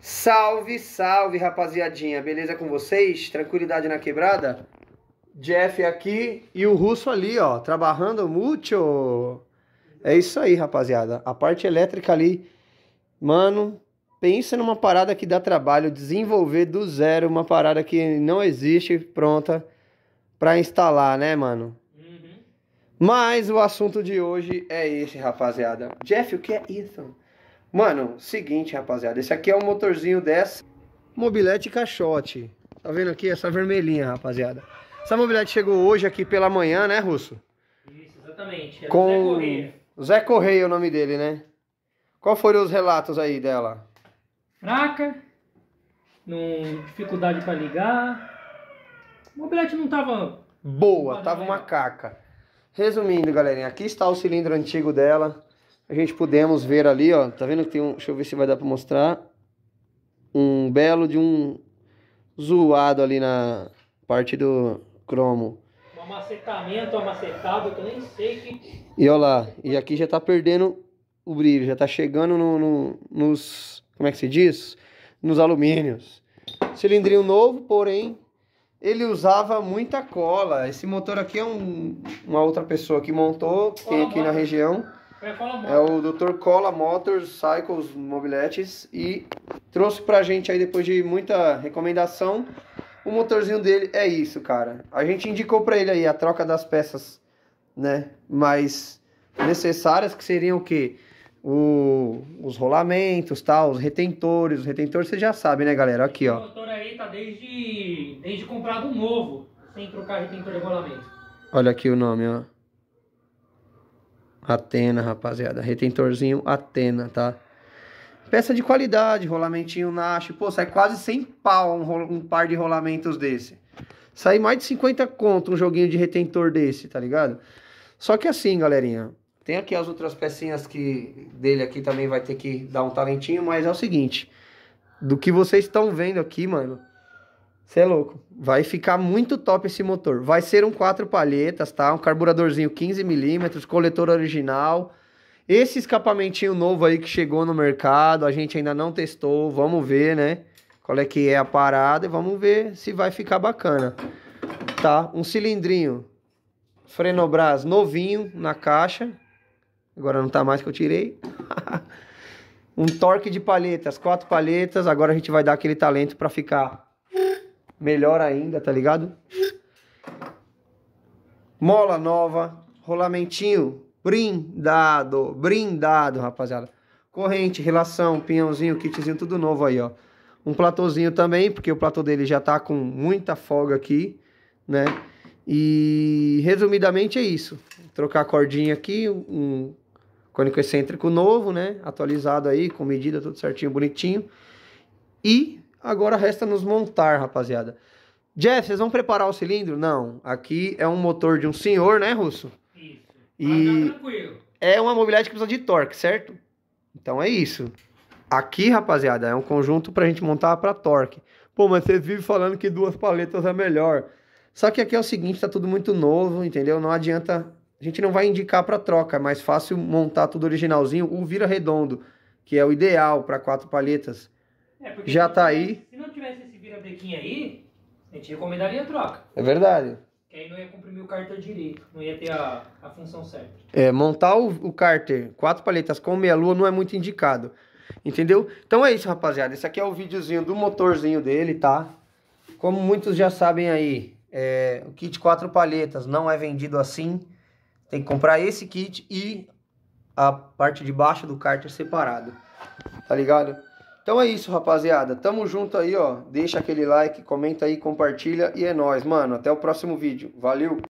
Salve, salve, rapaziadinha. Beleza com vocês? Tranquilidade na quebrada? Jeff aqui e o russo ali, ó, trabalhando muito. É isso aí, rapaziada. A parte elétrica ali, mano, pensa numa parada que dá trabalho, desenvolver do zero uma parada que não existe pronta para instalar, né, mano? Uhum. Mas o assunto de hoje é esse, rapaziada. Jeff, o que é isso? Mano, seguinte, rapaziada. Esse aqui é um motorzinho dessa. Mobilete caixote. Tá vendo aqui essa vermelhinha, rapaziada? Essa mobilete chegou hoje aqui pela manhã, né, Russo? Isso, exatamente. É Com... Zé Correia. Zé Correia é o nome dele, né? Qual foram os relatos aí dela? Fraca, num... dificuldade para ligar. mobilete não tava... Boa, tava uma né? caca. Resumindo, galerinha, aqui está o cilindro antigo dela a gente pudemos ver ali, ó, tá vendo que tem um, deixa eu ver se vai dar para mostrar, um belo de um zoado ali na parte do cromo. Um amacetamento, um amacetado, que eu nem sei que... E olha lá, e aqui já tá perdendo o brilho, já tá chegando no, no, nos, como é que se diz? Nos alumínios. Cilindrinho novo, porém, ele usava muita cola. Esse motor aqui é um, uma outra pessoa que montou, tem é aqui na região. É o Dr. Cola Motors, Cycles, Mobiletes e trouxe pra gente aí depois de muita recomendação. O motorzinho dele é isso, cara. A gente indicou pra ele aí a troca das peças, né, mais necessárias, que seriam o quê? O, os rolamentos, tal, os retentores. Os retentores você já sabe, né, galera? Aqui, ó. O motor aí tá desde, desde comprado novo, sem trocar retentor e rolamento. Olha aqui o nome, ó. Atena, rapaziada. Retentorzinho Atena, tá? Peça de qualidade, rolamentinho Nash. Pô, sai quase 100 pau um, um par de rolamentos desse. Sai mais de 50 conto um joguinho de retentor desse, tá ligado? Só que assim, galerinha. Tem aqui as outras pecinhas que dele aqui também vai ter que dar um talentinho, mas é o seguinte. Do que vocês estão vendo aqui, mano, você é louco. Vai ficar muito top esse motor. Vai ser um quatro palhetas, tá? Um carburadorzinho 15 milímetros, coletor original. Esse escapamentinho novo aí que chegou no mercado, a gente ainda não testou. Vamos ver, né? Qual é que é a parada e vamos ver se vai ficar bacana. Tá? Um cilindrinho Frenobras novinho na caixa. Agora não tá mais que eu tirei. um torque de palhetas, quatro palhetas. Agora a gente vai dar aquele talento para ficar melhor ainda, tá ligado? Mola nova, rolamentinho, brindado, brindado, rapaziada. Corrente, relação, pinhãozinho, kitzinho, tudo novo aí, ó. Um platôzinho também, porque o platô dele já tá com muita folga aqui, né? E resumidamente é isso. Trocar a cordinha aqui, um cônico excêntrico novo, né? Atualizado aí, com medida, tudo certinho, bonitinho. E Agora resta nos montar, rapaziada. Jeff, vocês vão preparar o cilindro? Não. Aqui é um motor de um senhor, né, Russo? Isso. E é uma mobilidade que precisa de torque, certo? Então é isso. Aqui, rapaziada, é um conjunto pra gente montar para torque. Pô, mas vocês vivem falando que duas paletas é melhor. Só que aqui é o seguinte, tá tudo muito novo, entendeu? Não adianta, a gente não vai indicar para troca, é mais fácil montar tudo originalzinho, o vira redondo, que é o ideal para quatro paletas. É, já tá aí. Se não tivesse esse virabrequinho aí, a gente recomendaria a troca. É verdade. Que aí não ia comprimir o cárter direito, não ia ter a, a função certa. É, montar o, o cárter, quatro paletas com meia-lua não é muito indicado. Entendeu? Então é isso, rapaziada. Esse aqui é o videozinho do motorzinho dele, tá? Como muitos já sabem aí, é, o kit quatro paletas não é vendido assim. Tem que comprar esse kit e a parte de baixo do cárter separado. Tá ligado? Então é isso, rapaziada. Tamo junto aí, ó. Deixa aquele like, comenta aí, compartilha e é nóis, mano. Até o próximo vídeo. Valeu!